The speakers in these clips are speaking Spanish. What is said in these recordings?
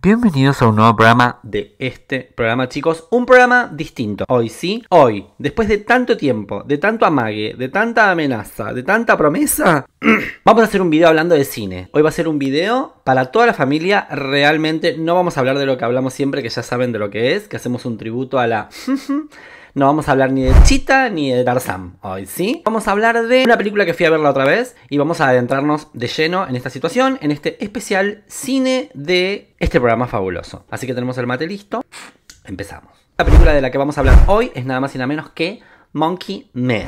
Bienvenidos a un nuevo programa de este programa, chicos. Un programa distinto. Hoy sí, hoy, después de tanto tiempo, de tanto amague, de tanta amenaza, de tanta promesa, vamos a hacer un video hablando de cine. Hoy va a ser un video para toda la familia. Realmente no vamos a hablar de lo que hablamos siempre, que ya saben de lo que es, que hacemos un tributo a la. No vamos a hablar ni de Chita ni de Tarzan hoy, ¿sí? Vamos a hablar de una película que fui a verla otra vez y vamos a adentrarnos de lleno en esta situación, en este especial cine de este programa fabuloso. Así que tenemos el mate listo. Empezamos. La película de la que vamos a hablar hoy es nada más y nada menos que Monkey Man.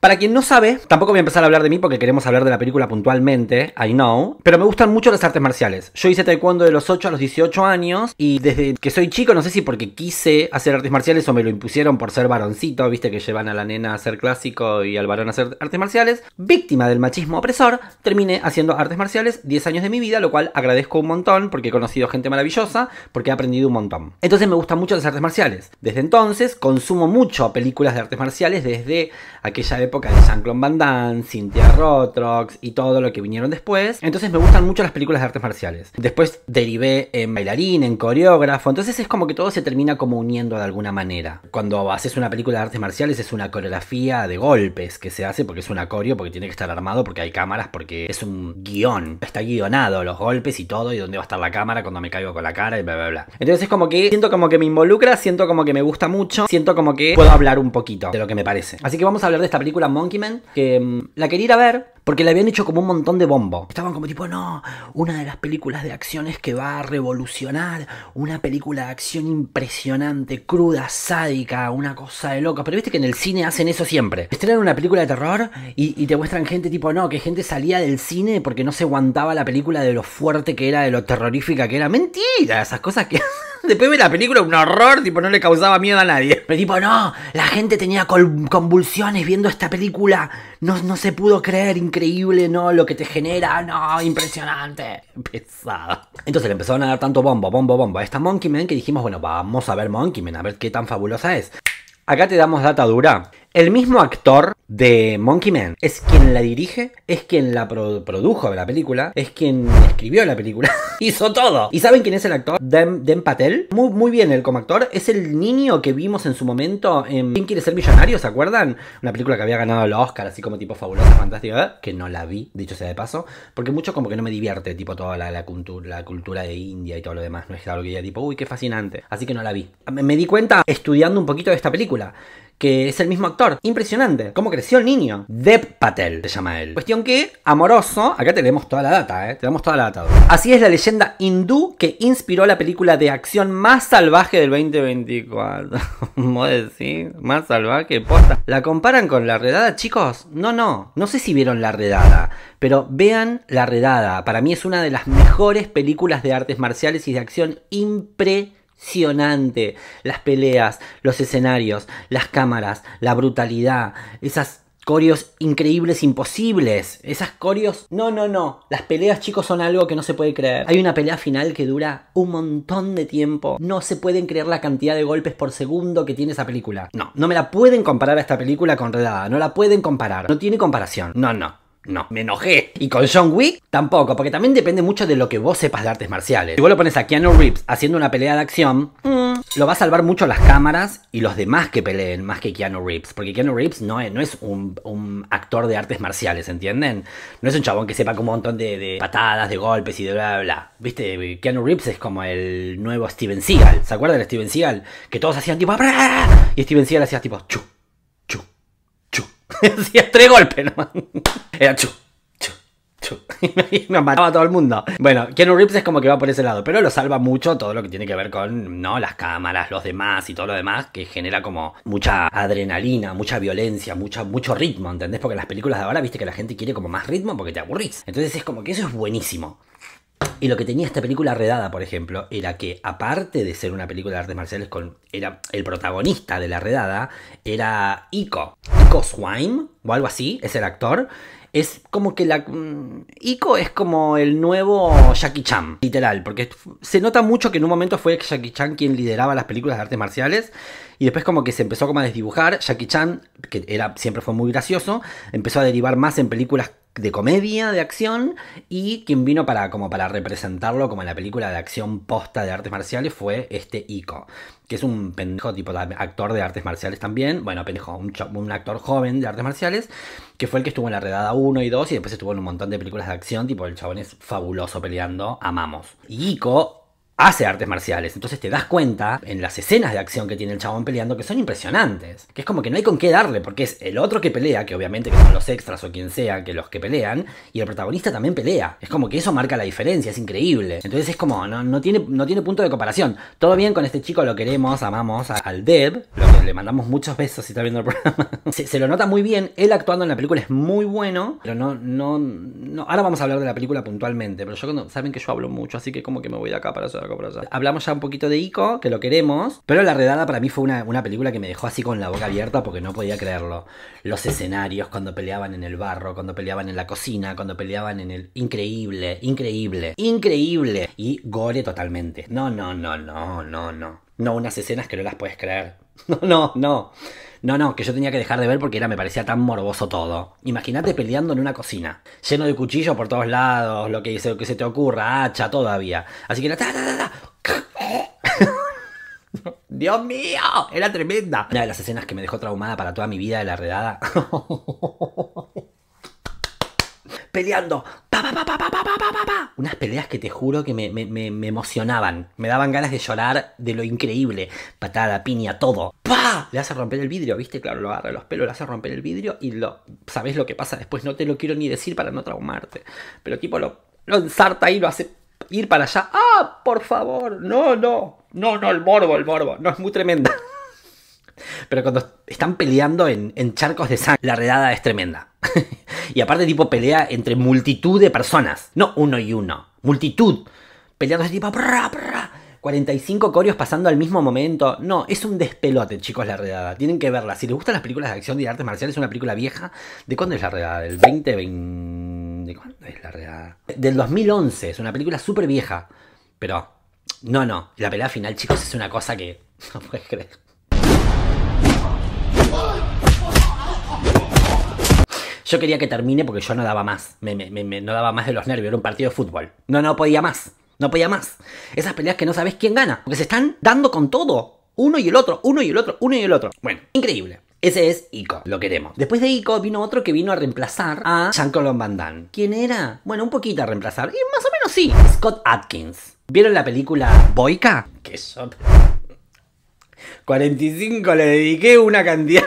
Para quien no sabe, tampoco voy a empezar a hablar de mí porque queremos hablar de la película puntualmente, I know, pero me gustan mucho las artes marciales. Yo hice taekwondo de los 8 a los 18 años y desde que soy chico, no sé si porque quise hacer artes marciales o me lo impusieron por ser varoncito, viste que llevan a la nena a hacer clásico y al varón a hacer artes marciales, víctima del machismo opresor, terminé haciendo artes marciales 10 años de mi vida, lo cual agradezco un montón porque he conocido gente maravillosa, porque he aprendido un montón. Entonces me gustan mucho las artes marciales. Desde entonces consumo mucho películas de artes marciales desde aquella época época de Jean-Claude Van Cynthia Rotrox y todo lo que vinieron después. Entonces me gustan mucho las películas de artes marciales. Después derivé en bailarín, en coreógrafo, entonces es como que todo se termina como uniendo de alguna manera. Cuando haces una película de artes marciales es una coreografía de golpes que se hace porque es un acorio, porque tiene que estar armado, porque hay cámaras, porque es un guión. Está guionado los golpes y todo, y dónde va a estar la cámara cuando me caigo con la cara y bla, bla, bla. Entonces es como que siento como que me involucra, siento como que me gusta mucho, siento como que puedo hablar un poquito de lo que me parece. Así que vamos a hablar de esta película Monkey Man, que mm, la quería ir a ver, porque la habían hecho como un montón de bombo. Estaban como tipo, no, una de las películas de acciones que va a revolucionar, una película de acción impresionante, cruda, sádica, una cosa de loca. Pero viste que en el cine hacen eso siempre. Estrenan una película de terror y, y, te muestran gente tipo, no, que gente salía del cine porque no se aguantaba la película de lo fuerte que era, de lo terrorífica que era. Mentira, esas cosas que... después de la película un horror, tipo, no le causaba miedo a nadie. Pero tipo, no, la gente tenía convulsiones viendo esta película. No, no se pudo creer, increíble, ¿no? Lo que te genera, no, impresionante. Pesada. Entonces le empezaron a dar tanto bombo, bombo, bombo a esta Monkey Man que dijimos, bueno, vamos a ver Monkey Man, a ver qué tan fabulosa es. Acá te damos data dura. El mismo actor de Monkey Man es quien la dirige, es quien la produjo de la película, es quien escribió la película, hizo todo. ¿Y saben quién es el actor? Dem, Patel. Muy, muy bien, el como actor. Es el niño que vimos en su momento en ¿Quién quiere ser millonario? ¿Se acuerdan? Una película que había ganado el Oscar, así como tipo fabulosa, fantástica, ¿eh? que no la vi, dicho sea de paso, porque mucho como que no me divierte, tipo toda la, cultura, la cultura de India y todo lo demás. No es algo que ya tipo, uy, qué fascinante. Así que no la vi. Me, me di cuenta estudiando un poquito de esta película que es el mismo actor. Impresionante. ¿Cómo creció el niño? Deb Patel se llama él. Cuestión que, amoroso, acá tenemos toda la data, ¿eh? Tenemos toda la data. Así es la leyenda hindú que inspiró la película de acción más salvaje del 2024. ¿Cómo decir? Más salvaje, posta. ¿La comparan con la redada, chicos? No, no. No sé si vieron la redada, pero vean la redada. Para mí es una de las mejores películas de artes marciales y de acción impresionante impresionante, Las peleas, los escenarios, las cámaras, la brutalidad, esas corios increíbles imposibles. Esas corios... No, no, no. Las peleas, chicos, son algo que no se puede creer. Hay una pelea final que dura un montón de tiempo. No se pueden creer la cantidad de golpes por segundo que tiene esa película. No, no me la pueden comparar a esta película con Redada. No la pueden comparar. No tiene comparación. No, no. No, me enojé. Y con John Wick tampoco, porque también depende mucho de lo que vos sepas de artes marciales. Si vos lo pones a Keanu Reeves haciendo una pelea de acción, mm, lo va a salvar mucho las cámaras y los demás que peleen, más que Keanu Reeves. Porque Keanu Reeves no es, no es un, actor de artes marciales, ¿entienden? No es un chabón que sepa como un montón de, patadas, de golpes y de bla, bla, bla. ¿Viste? Keanu Reeves es como el nuevo Steven Seagal. ¿Se acuerdan de Steven Seagal? Que todos hacían tipo... Y Steven Seagal hacía tipo... Chu, Hacía tres golpes, ¿no? Era chu, chu, chu. Y me mataba a todo el mundo. Bueno, Keanu Reeves es como que va por ese lado, pero lo salva mucho todo lo que tiene que ver con, ¿no? Las cámaras, los demás y todo lo demás, que genera como mucha adrenalina, mucha violencia, mucha, mucho ritmo, ¿entendés? Porque en las películas de ahora, viste que la gente quiere como más ritmo porque te aburrís. Entonces es como que eso es buenísimo. Y lo que tenía esta película redada, por ejemplo, era que aparte de ser una película de artes marciales con era el protagonista de la redada era Ico, Ico Swine o algo así, es el actor. Es como que la mm, Ico es como el nuevo Jackie Chan, literal, porque se nota mucho que en un momento fue Jackie Chan quien lideraba las películas de artes marciales y después como que se empezó como a desdibujar, Jackie Chan, que era siempre fue muy gracioso, empezó a derivar más en películas de comedia, de acción, y quien vino para, como para representarlo como en la película de acción posta de artes marciales fue este Ico, que es un pendejo tipo actor de artes marciales también, bueno, pendejo, un, un actor joven de artes marciales, que fue el que estuvo en la redada 1 y 2 y después estuvo en un montón de películas de acción, tipo el chabón es fabuloso peleando, amamos. Y Ico hace artes marciales. Entonces te das cuenta en las escenas de acción que tiene el chabón peleando que son impresionantes. Que es como que no hay con qué darle, porque es el otro que pelea, que obviamente son los extras o quien sea que los que pelean, y el protagonista también pelea. Es como que eso marca la diferencia, es increíble. Entonces es como, no, no, tiene, no tiene punto de comparación. Todo bien con este chico, lo queremos, amamos al Deb, le mandamos muchos besos si está viendo el programa. Se, lo nota muy bien, él actuando en la película es muy bueno, pero no, no, no, ahora vamos a hablar de la película puntualmente, pero yo saben que yo hablo mucho, así que como que me voy de acá para hacer algo para allá. Hablamos ya un poquito de Ico, que lo queremos, pero La Redada para mí fue una, una película que me dejó así con la boca abierta porque no podía creerlo. Los escenarios, cuando peleaban en el barro, cuando peleaban en la cocina, cuando peleaban en el... Increíble, increíble, increíble. Y gore totalmente. No, no, no, no, no, no. No unas escenas que no las puedes creer. No, no, no. No, no, que yo tenía que dejar de ver porque era, me parecía tan morboso todo. Imagínate peleando en una cocina, lleno de cuchillos por todos lados, lo que, se, te ocurra, hacha todavía. Así que era... Dios mío, era tremenda. Una de las escenas que me dejó traumada para toda mi vida de la redada. peleando. Pa, pa, pa, Unas peleas que te juro que me, emocionaban. Me daban ganas de llorar de lo increíble. Patada, piña, todo. ¡Pa! Le hace romper el vidrio, ¿viste? Claro, lo agarra los pelos, le hace romper el vidrio y lo. ¿Sabes lo que pasa después? No te lo quiero ni decir para no traumarte. Pero tipo lo, lo ensarta y lo hace ir para allá. ¡Ah! Por favor, no, no. No, no, el morbo, el morbo. No, es muy tremenda. Pero cuando están peleando en charcos de sangre, la redada es tremenda. Y aparte, tipo, pelea entre multitud de personas. No uno y uno. Multitud. Peleando así, tipo, 45 corios pasando al mismo momento. No, es un despelote, chicos, la redada. Tienen que verla. Si les gustan las películas de acción y de artes marciales, es una película vieja. ¿De cuándo es la redada? ¿Del 2020? ¿De cuándo es la redada? Del 2011. Es una película súper vieja. Pero, no, no. La pelea final, chicos, es una cosa que no puedes creer. Yo quería que termine porque yo no daba más. Me, me, no daba más de los nervios. Era un partido de fútbol. No, no podía más. No podía más. Esas peleas que no sabes quién gana. Porque se están dando con todo. Uno y el otro, uno y el otro, uno y el otro. Bueno, increíble. Ese es Ico, lo queremos. Después de Ico vino otro que vino a reemplazar a jean colomb Van Damme. ¿Quién era? Bueno, un poquito a reemplazar. Y más o menos sí. Scott Atkins. ¿Vieron la película Boica? Que yo... 45 le dediqué una cantidad...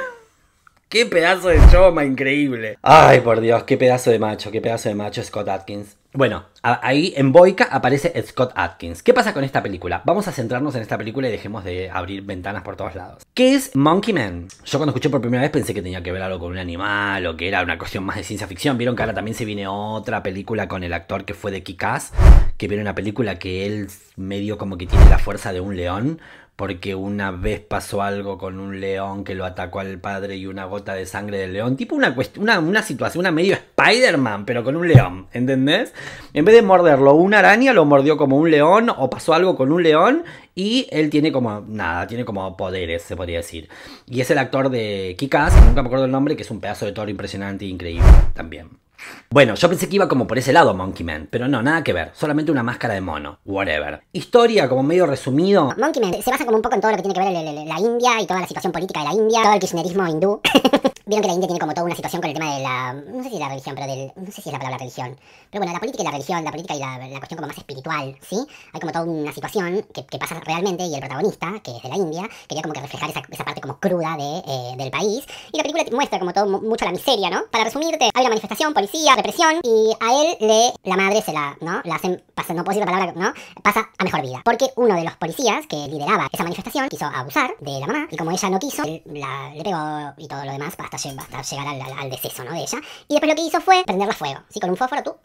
Qué pedazo de choma, increíble. Ay, por Dios, qué pedazo de macho, qué pedazo de macho Scott Atkins. Bueno, ahí en Boica aparece Scott Atkins. ¿Qué pasa con esta película? Vamos a centrarnos en esta película y dejemos de abrir ventanas por todos lados. ¿Qué es Monkey Man? Yo cuando escuché por primera vez pensé que tenía que ver algo con un animal o que era una cuestión más de ciencia ficción. Vieron que ahora también se viene otra película con el actor que fue de Kick-Ass. que viene una película que él medio como que tiene la fuerza de un león porque una vez pasó algo con un león que lo atacó al padre y una gota de sangre del león. Tipo una, una, una situación, una medio Spider-Man, pero con un león, ¿entendés? En vez de morderlo una araña, lo mordió como un león o pasó algo con un león y él tiene como, nada, tiene como poderes, se podría decir. Y es el actor de Kikas, nunca me acuerdo el nombre, que es un pedazo de toro impresionante e increíble también. Bueno, yo pensé que iba como por ese lado Monkey Man, pero no, nada que ver, solamente una máscara de mono, whatever. Historia, como medio resumido. Monkey Man se basa como un poco en todo lo que tiene que ver la India y toda la situación política de la India, todo el kirchnerismo hindú. Vieron que la India tiene como toda una situación con el tema de la. No sé si es la religión, pero del. No sé si es la palabra religión. Pero bueno, la política y la religión, la política y la, la cuestión como más espiritual, ¿sí? Hay como toda una situación que, pasa realmente y el protagonista, que es de la India, quería como que reflejar esa, parte como cruda de, eh, del país. Y la película muestra como todo mucho la miseria, ¿no? Para resumirte, hay una manifestación, policía, represión, y a él le. La madre se la. ¿No? La hacen. no puedo decir la palabra, ¿no? Pasa a mejor vida. Porque uno de los policías que lideraba esa manifestación quiso abusar de la mamá, y como ella no quiso, él le pegó y todo lo demás hasta hasta llegar al, al, deceso, ¿no? De ella. Y después lo que hizo fue prenderla a fuego. Sí, con un fósforo tú.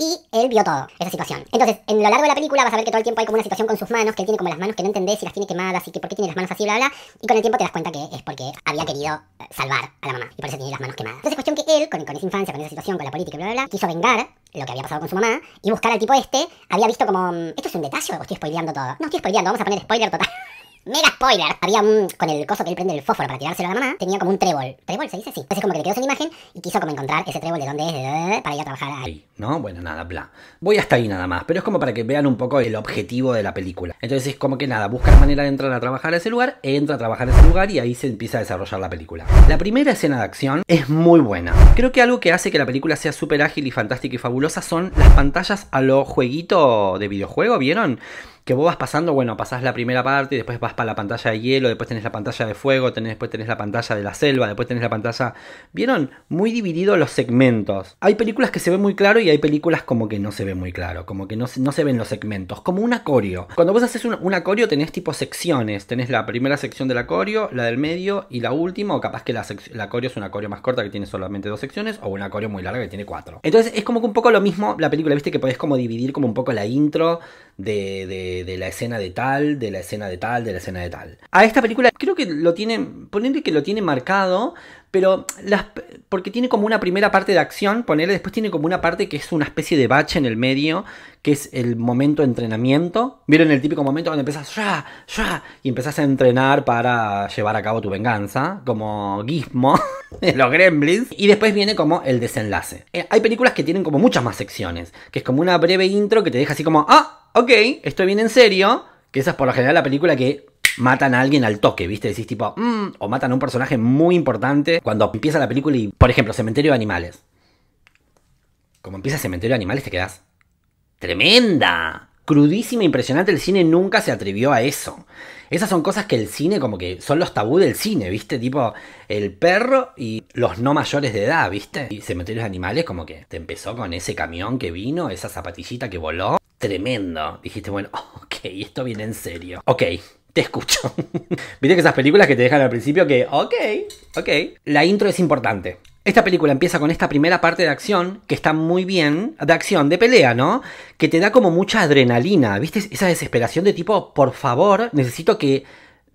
Y él vio todo, esa situación. Entonces, en lo largo de la película vas a ver que todo el tiempo hay como una situación con sus manos, que él tiene como las manos que no entendés si las tiene quemadas y que por qué tiene las manos así, bla, bla. Y con el tiempo te das cuenta que es porque había querido eh, salvar a la mamá y por eso tiene las manos quemadas. Entonces, cuestión que él, con, esa infancia, con esa situación, con la política, bla, bla, bla, quiso vengar lo que había pasado con su mamá y buscar al tipo este. Había visto como. Mm, esto es un detalle o estoy spoileando todo. No estoy spoileando, vamos a poner spoiler total. Mega spoiler. Había un. Con el coso que él prende el fósforo para tirárselo a la mamá, tenía como un trébol. ¿Trébol se dice así? Entonces, como que le quedó esa imagen y quiso como encontrar ese trébol de dónde es, para ir a trabajar ahí. ¿No? Bueno, nada, bla. Voy hasta ahí nada más, pero es como para que vean un poco el objetivo de la película. Entonces, es como que nada, busca la manera de entrar a trabajar a ese lugar, entra a trabajar a ese lugar y ahí se empieza a desarrollar la película. La primera escena de acción es muy buena. Creo que algo que hace que la película sea súper ágil y fantástica y fabulosa son las pantallas a lo jueguito de videojuego, ¿vieron? que vos vas pasando, bueno, pasás la primera parte, y después vas para la pantalla de hielo, después tenés la pantalla de fuego, tenés, después tenés la pantalla de la selva, después tenés la pantalla... ¿Vieron? Muy divididos los segmentos. Hay películas que se ven muy claro y hay películas como que no se ven muy claro, como que no se, no se ven los segmentos, como un acorio. Cuando vos haces un, acorio tenés tipo secciones, tenés la primera sección del acorio, la del medio y la última, o capaz que la, la acorio es una acorio más corta que tiene solamente dos secciones, o una acorio muy larga que tiene cuatro. Entonces es como que un poco lo mismo la película, viste que podés como dividir como un poco la intro de de, la escena de tal, de la escena de tal, de la escena de tal. A esta película creo que lo tiene, ponerle que lo tiene marcado, pero las, porque tiene como una primera parte de acción, ponerle después tiene como una parte que es una especie de bache en el medio, que es el momento de entrenamiento. ¿Vieron el típico momento donde empezás ya, ya y empezás a entrenar para llevar a cabo tu venganza, como Gizmo en los Gremlins? Y después viene como el desenlace. Eh, hay películas que tienen como muchas más secciones, que es como una breve intro que te deja así como, ¡ah! ok, estoy bien en serio, que esa es por lo general la película que matan a alguien al toque, ¿viste? Decís tipo, mm", o matan a un personaje muy importante cuando empieza la película y, por ejemplo, Cementerio de Animales. Como empieza Cementerio de Animales te quedas tremenda, crudísima, impresionante, el cine nunca se atrevió a eso. Esas son cosas que el cine, como que son los tabú del cine, ¿viste? Tipo el perro y los no mayores de edad, ¿viste? Y Cementerio de animales, como que te empezó con ese camión que vino, esa zapatillita que voló tremendo. Dijiste, bueno, ok, esto viene en serio. Ok, te escucho. Viste que esas películas que te dejan al principio que, ok, ok. La intro es importante. Esta película empieza con esta primera parte de acción que está muy bien, de acción, de pelea, ¿no? Que te da como mucha adrenalina, ¿viste? Esa desesperación de tipo, por favor, necesito que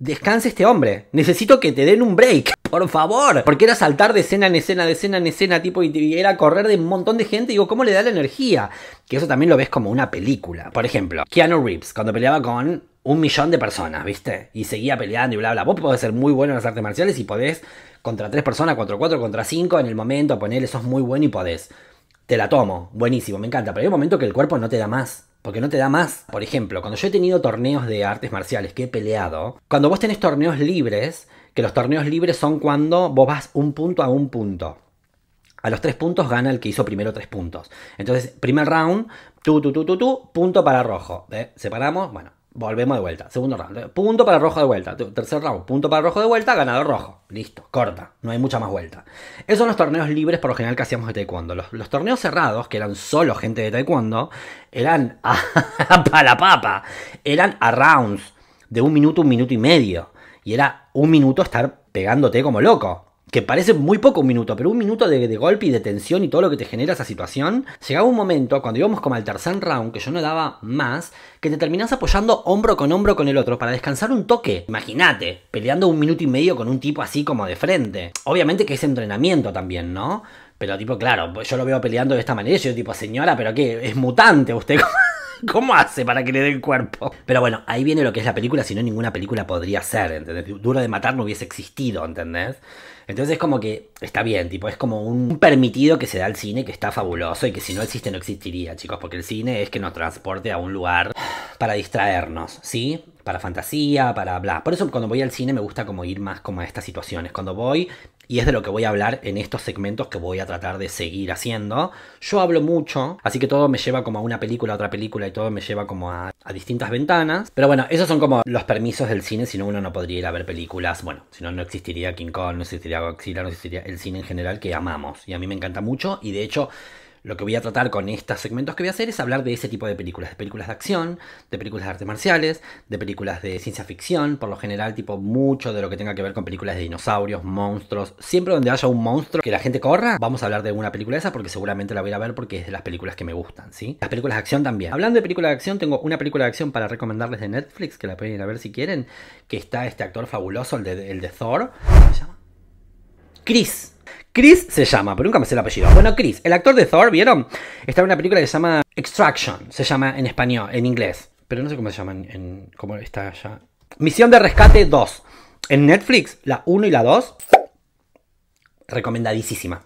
descanse este hombre. Necesito que te den un break, por favor. Porque era saltar de escena en escena, de escena en escena, tipo, y era correr de un montón de gente. Digo, ¿cómo le da la energía? Que eso también lo ves como una película. Por ejemplo, Keanu Reeves, cuando peleaba con un millón de personas, ¿viste? Y seguía peleando y bla, bla. Vos podés ser muy bueno en las artes marciales y podés contra tres personas, 4 cuatro, contra cinco en el momento, ponerle, sos muy bueno y podés te la tomo, buenísimo, me encanta, pero hay un momento que el cuerpo no te da más. Porque no te da más. Por ejemplo, cuando yo he tenido torneos de artes marciales que he peleado, cuando vos tenés torneos libres, que los torneos libres son cuando vos vas un punto a un punto. A los tres puntos gana el que hizo primero tres puntos. Entonces, primer round, tú, tú, tú, tú, tú, punto para rojo. ¿eh? Separamos, bueno, Volvemos de vuelta. Segundo round. Punto para rojo de vuelta. Tercer round. Punto para rojo de vuelta. Ganador rojo. Listo. Corta. No hay mucha más vuelta. Esos son los torneos libres por lo general que hacíamos de taekwondo. Los, torneos cerrados, que eran solo gente de taekwondo, eran para la papa. Eran a rounds. De un minuto, un minuto y medio. Y era un minuto estar pegándote como loco que parece muy poco un minuto, pero un minuto de, golpe y de tensión y todo lo que te genera esa situación, llegaba un momento, cuando íbamos como al tercer round, que yo no daba más, que te terminás apoyando hombro con hombro con el otro para descansar un toque. Imagínate, peleando un minuto y medio con un tipo así como de frente. Obviamente que es entrenamiento también, ¿no? Pero tipo, claro, pues yo lo veo peleando de esta manera y yo tipo, señora, pero qué, es mutante usted. ¿Cómo hace para que le dé el cuerpo? Pero bueno, ahí viene lo que es la película, si no ninguna película podría ser, ¿entendés? Duro de matar no hubiese existido, ¿entendés? Entonces como que está bien, tipo, es como un permitido que se da al cine que está fabuloso y que si no existe no existiría, chicos, porque el cine es que nos transporte a un lugar para distraernos, ¿sí? Para fantasía, para bla. Por eso cuando voy al cine me gusta como ir más como a estas situaciones. Cuando voy y es de lo que voy a hablar en estos segmentos que voy a tratar de seguir haciendo. Yo hablo mucho, así que todo me lleva como a una película, a otra película y todo me lleva como a, distintas ventanas. Pero bueno, esos son como los permisos del cine, si no uno no podría ir a ver películas. Bueno, si no, no existiría King Kong, no existiría Godzilla, no existiría el cine en general que amamos. Y a mí me encanta mucho y de hecho lo que voy a tratar con estos segmentos que voy a hacer es hablar de ese tipo de películas, de películas de acción, de películas de artes marciales, de películas de ciencia ficción, por lo general tipo mucho de lo que tenga que ver con películas de dinosaurios, monstruos, siempre donde haya un monstruo que la gente corra, vamos a hablar de una película de esa porque seguramente la voy a ver porque es de las películas que me gustan, ¿sí? Las películas de acción también. Hablando de películas de acción, tengo una película de acción para recomendarles de Netflix, que la pueden ir a ver si quieren, que está este actor fabuloso, el de, el de Thor. ¿Cómo se llama? Chris. Chris se llama, pero nunca me sé el apellido. Bueno, Chris, el actor de Thor, ¿vieron? Está en una película que se llama Extraction, se llama en español, en inglés. Pero no sé cómo se llama en, cómo está allá. Misión de rescate 2. En Netflix, la 1 y la 2. Recomendadísima.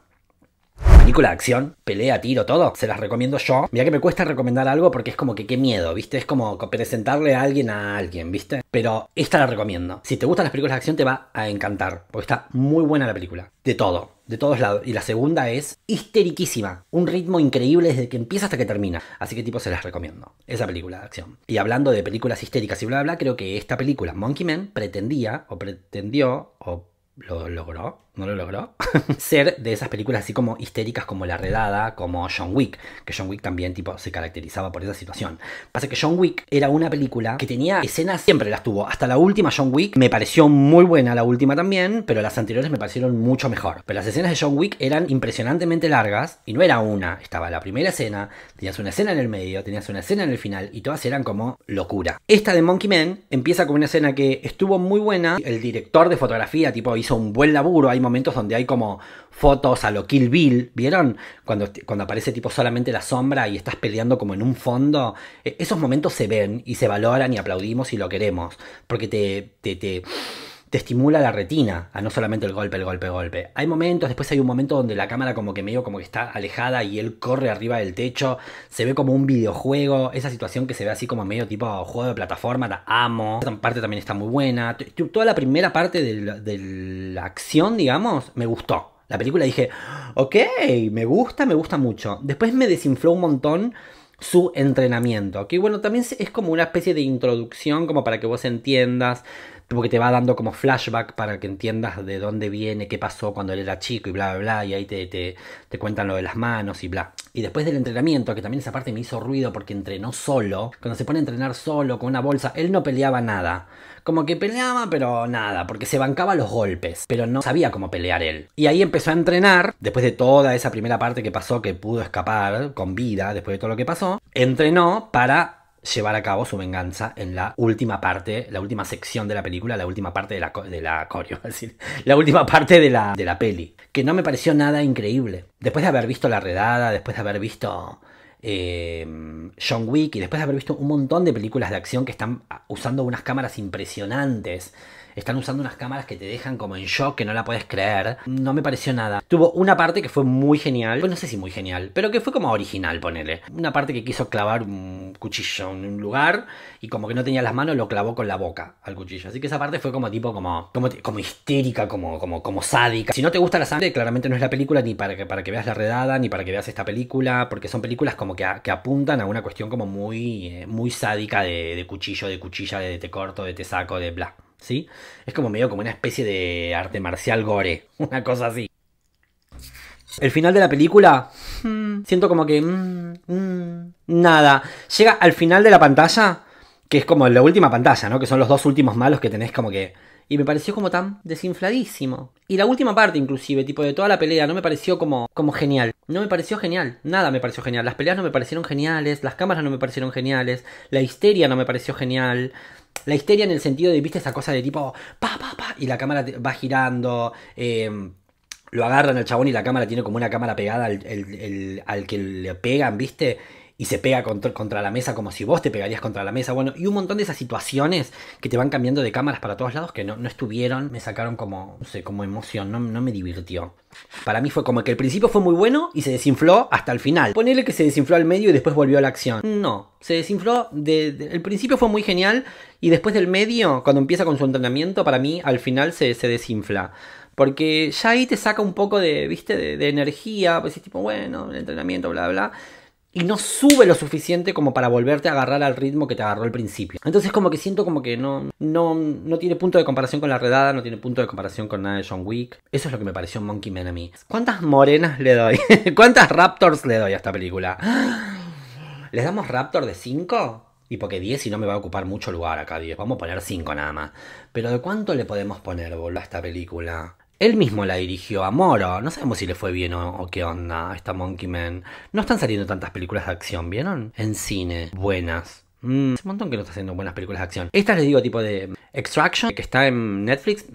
Película de acción, pelea, tiro, todo. Se las recomiendo yo. Mira que me cuesta recomendar algo porque es como que qué miedo, ¿viste? Es como presentarle a alguien a alguien, ¿viste? Pero esta la recomiendo. Si te gustan las películas de acción te va a encantar, porque está muy buena la película. De todo, de todos lados. Y la segunda es histériquísima Un ritmo increíble desde que empieza hasta que termina. Así que tipo se las recomiendo. Esa película de acción. Y hablando de películas histéricas y bla bla, bla creo que esta película, Monkey Man, pretendía o pretendió o lo logró no lo logró, ser de esas películas así como histéricas como La Redada, como John Wick, que John Wick también tipo se caracterizaba por esa situación. Pasa que John Wick era una película que tenía escenas, siempre las tuvo, hasta la última John Wick me pareció muy buena la última también, pero las anteriores me parecieron mucho mejor. Pero las escenas de John Wick eran impresionantemente largas y no era una, estaba la primera escena, tenías una escena en el medio, tenías una escena en el final y todas eran como locura. Esta de Monkey Man empieza con una escena que estuvo muy buena, el director de fotografía tipo hizo un buen laburo, hay momentos donde hay como fotos a lo Kill Bill, ¿vieron? Cuando, cuando aparece tipo solamente la sombra y estás peleando como en un fondo. E-, esos momentos se ven y se valoran y aplaudimos y lo queremos. Porque te, te, te te estimula la retina, a no solamente el golpe, el golpe, golpe. Hay momentos, después hay un momento donde la cámara como que medio como que está alejada y él corre arriba del techo, se ve como un videojuego, esa situación que se ve así como medio tipo juego de plataforma, la amo. Esta parte también está muy buena. Toda la primera parte de la, de la acción, digamos, me gustó. La película dije, ok, me gusta, me gusta mucho. Después me desinfló un montón su entrenamiento, que bueno, también es como una especie de introducción como para que vos entiendas porque te va dando como flashback para que entiendas de dónde viene, qué pasó cuando él era chico y bla, bla, bla, y ahí te, te, te cuentan lo de las manos y bla. Y después del entrenamiento, que también esa parte me hizo ruido porque entrenó solo, cuando se pone a entrenar solo con una bolsa, él no peleaba nada. Como que peleaba, pero nada, porque se bancaba los golpes, pero no sabía cómo pelear él. Y ahí empezó a entrenar, después de toda esa primera parte que pasó, que pudo escapar con vida, después de todo lo que pasó, entrenó para llevar a cabo su venganza en la última parte, la última sección de la película, la última parte de la, de la la última parte de la, de la peli, que no me pareció nada increíble. Después de haber visto La Redada, después de haber visto em, John Wick y después de haber visto un montón de películas de acción que están usando unas cámaras impresionantes están usando unas cámaras que te dejan como en shock, que no la puedes creer. No me pareció nada. Tuvo una parte que fue muy genial, pues no sé si muy genial, pero que fue como original, ponele. Una parte que quiso clavar un cuchillo en un lugar y como que no tenía las manos, lo clavó con la boca al cuchillo. Así que esa parte fue como tipo como, como, histérica, como, como, como sádica. Si no te gusta la sangre, claramente no es la película ni para que, para que veas la redada, ni para que veas esta película, porque son películas como que, apuntan a una cuestión como muy, eh, muy sádica de, de cuchillo, de cuchilla, de te corto, de te saco, de bla. ¿sí? Es como medio como una especie de arte marcial gore, una cosa así. El final de la película, hmm. siento como que... Mm, mm, nada. Llega al final de la pantalla, que es como la última pantalla, ¿no? Que son los dos últimos malos que tenés como que... Y me pareció como tan desinfladísimo. Y la última parte, inclusive, tipo de toda la pelea, no me pareció como, como genial. No me pareció genial. Nada me pareció genial. Las peleas no me parecieron geniales. Las cámaras no me parecieron geniales. La histeria no me pareció genial. La histeria en el sentido de, viste, esa cosa de tipo, pa, pa, pa, y la cámara va girando. Eh, lo agarran al chabón y la cámara tiene como una cámara pegada al, al que le pegan, ¿viste? y se pega contra, la mesa como si vos te pegarías contra la mesa. Bueno, y un montón de esas situaciones que te van cambiando de cámaras para todos lados que no, estuvieron, me sacaron como, no sé, como emoción, no, no, me divirtió. Para mí fue como que el principio fue muy bueno y se desinfló hasta el final. Ponele que se desinfló al medio y después volvió a la acción. No, se desinfló. De, el principio fue muy genial y después del medio, cuando empieza con su entrenamiento, para mí al final se, se desinfla. Porque ya ahí te saca un poco de, viste, de, energía, pues es tipo, bueno, el entrenamiento, bla. bla y no sube lo suficiente como para volverte a agarrar al ritmo que te agarró al principio. Entonces como que siento como que no, no, no tiene punto de comparación con La Redada, no tiene punto de comparación con nada de John Wick. Eso es lo que me pareció Monkey Man a mí. ¿Cuántas morenas le doy? ¿Cuántas Raptors le doy a esta película? ¿Les damos Raptor de 5? Y porque 10 y no me va a ocupar mucho lugar acá 10. Vamos a poner 5 nada más. Pero ¿de cuánto le podemos poner, boludo, a esta película? Él mismo la dirigió a Moro. No sabemos si le fue bien o, qué onda a esta Monkey Man. No están saliendo tantas películas de acción, ¿vieron? En cine. Buenas. Mm, hace un montón que no está haciendo buenas películas de acción. Estas les digo tipo de Extraction, que está en Netflix.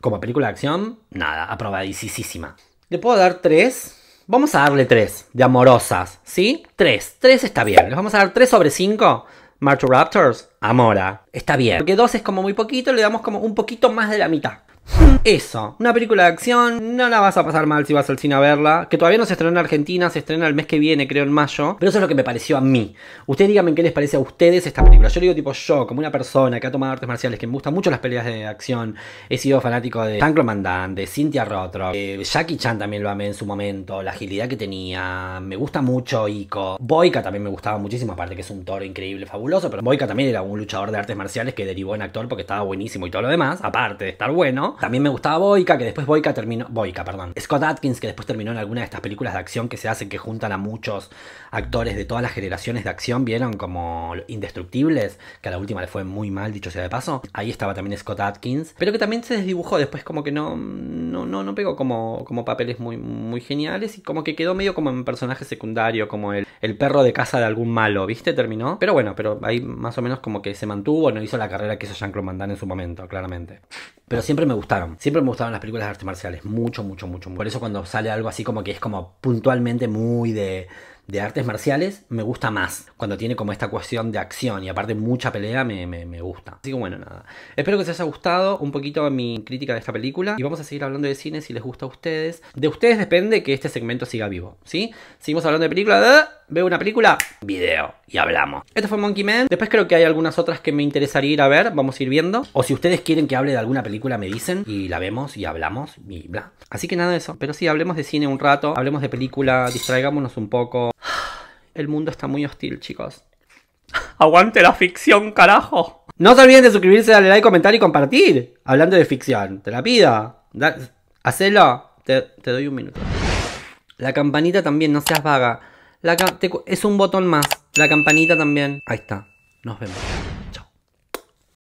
Como película de acción, nada, aprobadísima. ¿Le puedo dar tres? Vamos a darle tres de amorosas, ¿sí? Tres. Tres está bien. Les vamos a dar tres sobre cinco. March Raptors, Amora. Está bien. Porque dos es como muy poquito, le damos como un poquito más de la mitad. Eso, una película de acción, no la vas a pasar mal si vas al cine a verla, que todavía no se estrenó en Argentina, se estrena el mes que viene, creo en mayo, pero eso es lo que me pareció a mí. Ustedes díganme qué les parece a ustedes esta película. Yo digo tipo yo, como una persona que ha tomado artes marciales, que me gustan mucho las peleas de acción, he sido fanático de Jean-Claude de Cynthia Rothrock, eh, Jackie Chan también lo amé en su momento, la agilidad que tenía, me gusta mucho Ico, Boica también me gustaba muchísimo, aparte que es un toro increíble, fabuloso, pero Boica también era un luchador de artes marciales que derivó en actor porque estaba buenísimo y todo lo demás, aparte de estar bueno. También me gustaba Boica, que después Boica terminó. Boica, perdón. Scott Atkins, que después terminó en alguna de estas películas de acción que se hacen que juntan a muchos actores de todas las generaciones de acción, vieron como indestructibles, que a la última le fue muy mal, dicho sea de paso. Ahí estaba también Scott Atkins, pero que también se desdibujó después, como que no, no, no, pegó como, como papeles muy, muy geniales y como que quedó medio como en personaje secundario, como el, el perro de casa de algún malo, ¿viste? Terminó. Pero bueno, pero ahí más o menos como que se mantuvo, no hizo la carrera que hizo Jean-Claude Van en su momento, claramente. Pero siempre me gustaron, siempre me gustaron las películas de artes marciales, mucho, mucho, mucho. Por eso cuando sale algo así como que es como puntualmente muy de de artes marciales me gusta más. Cuando tiene como esta cuestión de acción y aparte mucha pelea me, gusta. Así que bueno, nada. Espero que os haya gustado un poquito mi crítica de esta película. Y vamos a seguir hablando de cine si les gusta a ustedes. De ustedes depende que este segmento siga vivo, ¿sí? Seguimos hablando de película, Veo una película, video y hablamos. Esto fue Monkey Man. Después creo que hay algunas otras que me interesaría ir a ver. Vamos a ir viendo. O si ustedes quieren que hable de alguna película, me dicen. Y la vemos y hablamos y bla. Así que nada de eso. Pero sí, hablemos de cine un rato. Hablemos de película. Distraigámonos un poco. El mundo está muy hostil, chicos. Aguante la ficción, carajo. No se olviden de suscribirse, darle like, comentar y compartir. Hablando de ficción, te la pido. hacelo. Te, doy un minuto. La campanita también, no seas vaga. La, es un botón más. La campanita también. Ahí está. Nos vemos.